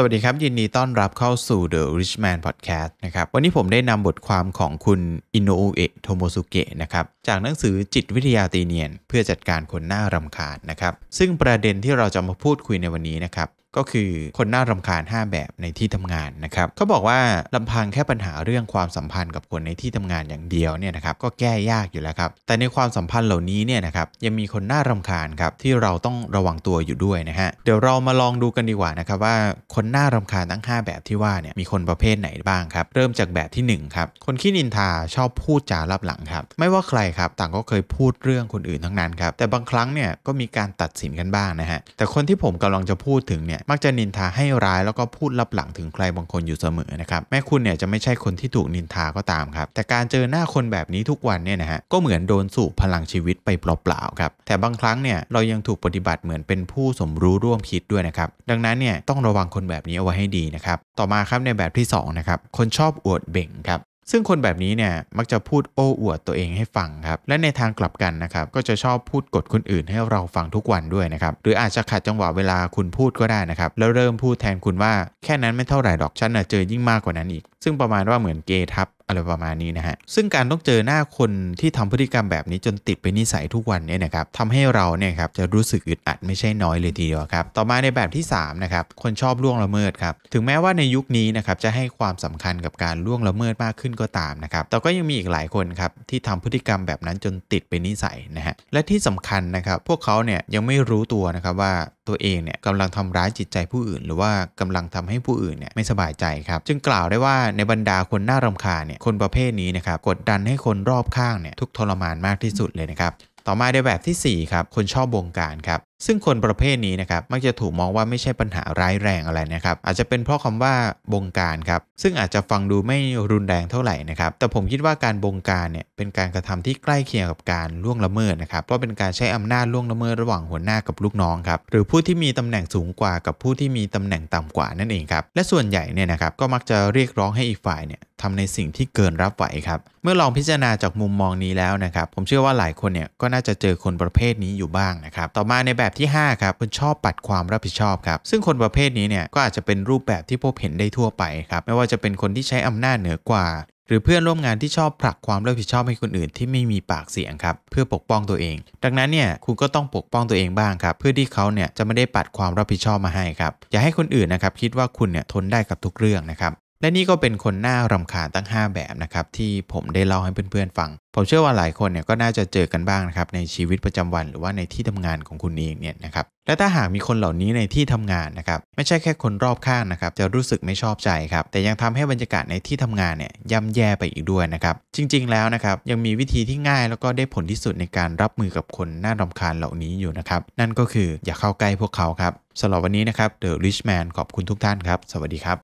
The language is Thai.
สวัสดีครับยินดีต้อนรับเข้าสู่ The Rich Man Podcast นะครับวันนี้ผมได้นำบทความของคุณอินโนเอะ โทโมสุเกะ นะครับจากหนังสือจิตวิทยาตีเนียน เพื่อจัดการคนหน้ารำคาญนะครับ ซึ่งประเด็นที่เราจะมาพูดคุยในวันนี้นะครับก็คือคนน่ารำคาญ 5 แบบในที่ทำงานนะครับเขาบอกว่าลำพังแค่ปัญหาเรื่องความสัมพันธ์กับคนในที่ทำงานอย่างเดียวเนี่ยนะครับก็แก้ยากอยู่แล้วครับ แต่ในความสัมพันธ์เหล่านี้เนี่ยนะครับยังมีคนน่ารำคาญครับที่เราต้องระวังตัวอยู่ด้วยนะฮะ เดี๋ยวเรามาลองดูกันดีกว่านะครับ ว่าคนน่ารำคาญทั้ง 5 แบบที่ว่าเนี่ยมีคนประเภทไหนบ้างครับเริ่มจากแบบที่ 1ครับคนขี้นินทาชอบพูดจาลับหลังครับไม่ว่าใครครับต่างก็เคยพูดเรื่องคนอื่นทั้งนั้นครับแต่บางครั้งเนี่ยก็มีการตัดสินกันบ้างนะฮะแต่คนที่ผมกำลังจะพูดถึงเนี่ยี่ยมักจะนินทาให้ร้ายแล้วก็พูดลับหลังถึงใครบางคนอยู่เสมอนะครับ แม้คุณเนี่ยจะไม่ใช่คนที่ถูกนินทาก็ตามครับแต่การเจอหน้าคนแบบนี้ทุกวันเนี่ยนะฮะก็เหมือนโดนสูบพลังชีวิตไปเปล่าๆครับแต่บางครั้งเนี่ยเรายังถูกปฏิบัติเหมือนเป็นผู้สมรู้ร่วมคิดด้วยนะครับ ดังนั้นเนี่ยต้องระวังคนแบบนี้เอาไว้ให้ดีนะครับต่อมาครับในแบบที่2นะครับคนชอบอวดเบ่งครับซึ่งคนแบบนี้เนี่ยมักจะพูดโอ้อวดตัวเองให้ฟังครับ และในทางกลับกันนะครับ ก็จะชอบพูดกดคนอื่นให้เราฟังทุกวันด้วยนะครับหรืออาจจะขัดจังหวะเวลาคุณพูดก็ได้นะครับ แล้วเริ่มพูดแทนคุณว่าแค่นั้นไม่เท่าไหร่ดอกฉันะเจอยิ่งมากกว่านั้นอีก ซึ่งประมาณว่าเหมือนเกทับอะไรประมาณนี้นะฮะ ซึ่งการต้องเจอหน้าคนที่ทำพฤติกรรมแบบนี้จนติดเป็นนิสัยทุกวันเนี่ยนะครับ ทำให้เราเนี่ยครับจะรู้สึกอึดอัดไม่ใช่น้อยเลยทีเดียวครับ ต่อมาในแบบที่ 3 นะครับ คนชอบล่วงละเมิดครับ ถึงแม้ว่าในยุคนี้นะครับ จะให้ความสำคัญกับการล่วงละเมิดมากขึ้นก็ตามนะครับ แต่ก็ยังมีอีกหลายคนครับที่ทำพฤติกรรมแบบนั้นจนติดเป็นนิสัยนะฮะ และที่สำคัญนะครับพวกเขาเนี่ยยังไม่รู้ตัวนะครับว่าัวเองเนี่ยกำลังทำร้ายจิตใจผู้อื่นหรือว่ากำลังทำให้ผู้อื่นเนี่ยไม่สบายใจครับ จึงกล่าวได้ว่าในบรรดาคนน่ารำคาญเนี่ยคนประเภทนี้นะครับกดดันให้คนรอบข้างเนี่ยทุกทรมานมากที่สุดเลยนะครับ ต่อมาในแบบที่ 4ครับคนชอบบงการครับซึ่งคนประเภทนี้นะครับมักจะถูกมองว่าไม่ใช่ปัญหาร้ายแรงอะไรนะครับอาจจะเป็นเพราะคำว่าบงการครับซึ่งอาจจะฟังดูไม่รุนแรงเท่าไหร่นะครับแต่ผมคิดว่าการบงการเนี่ยเป็นการกระทำที่ใกล้เคียงกับการล่วงละเมิดนะครับเพราะเป็นการใช้อำนาจล่วงละเมิดระหว่างหัวหน้ากับลูกน้องครับหรือผู้ที่มีตำแหน่งสูงกว่า กับผู้ที่มีตำแหน่งต่ำกว่านั่นเองครับ และส่วนใหญ่เนี่ยนะครับก็มักจะเรียกร้องให้อีกฝ่ายเนี่ยทำในสิ่งที่เกินรับไหวครับเมื่อลองพิจารณาจากมุมมองนี้แล้วนะครับผมเชื่อว่าหลายคนเนี่ยก็น่าจะเจอคนประเภทนี้อยู่บ้างนะครับต่อมาในแบบแบบที่ 5ครับคนชอบปัดความรับผิดชอบครับ ซึ่งคนประเภทนี้เนี่ยก็อาจจะเป็นรูปแบบที่พบเห็นได้ทั่วไปครับไม่ว่าจะเป็นคนที่ใช้อำนาจเหนือกว่า หรือเพื่อนร่วมงานที่ชอบผลักความรับผิดชอบให้คนอื่น ที่ไม่มีปากเสียงครับเพื่อปกป้องตัวเอง ดังนั้นเนี่ยคุณก็ต้องปกป้องตัวเองบ้างครับเพื่อที่เขาเนี่ยจะไม่ได้ปัดความรับผิดชอบมาให้ครับอย่าให้คนอื่นนะครับคิดว่าคุณเนี่ยทนได้กับทุกเรื่องนะครับและนี่ก็เป็นคนหน้ารำคาญตั้ง 5 แบบนะครับ ที่ผมได้เล่าให้เพื่อนๆ ฟัง ผมเชื่อว่าหลายคนเนี่ยก็น่าจะเจอกันบ้างนะครับ ในชีวิตประจำวันหรือว่าในที่ทำงานของคุณเองเนี่ยนะครับและถ้าหากมีคนเหล่านี้ในที่ทำงานนะครับ ไม่ใช่แค่คนรอบข้างนะครับจะรู้สึกไม่ชอบใจครับแต่ยังทำให้บรรยากาศในที่ทำงานเนี่ยย่ำแย่ไปอีกด้วยนะครับจริงๆแล้วนะครับยังมีวิธีที่ง่ายแล้วก็ได้ผลที่สุดในการรับมือกับคนหน้ารำคาญเหล่านี้อยู่นะครับนั่นก็คืออย่าเข้าใกล้พวกเขาครับสำหรับวันนี้นะครับ The Rich Man ขอบคุณทุกท่านครับสวัสดีครับ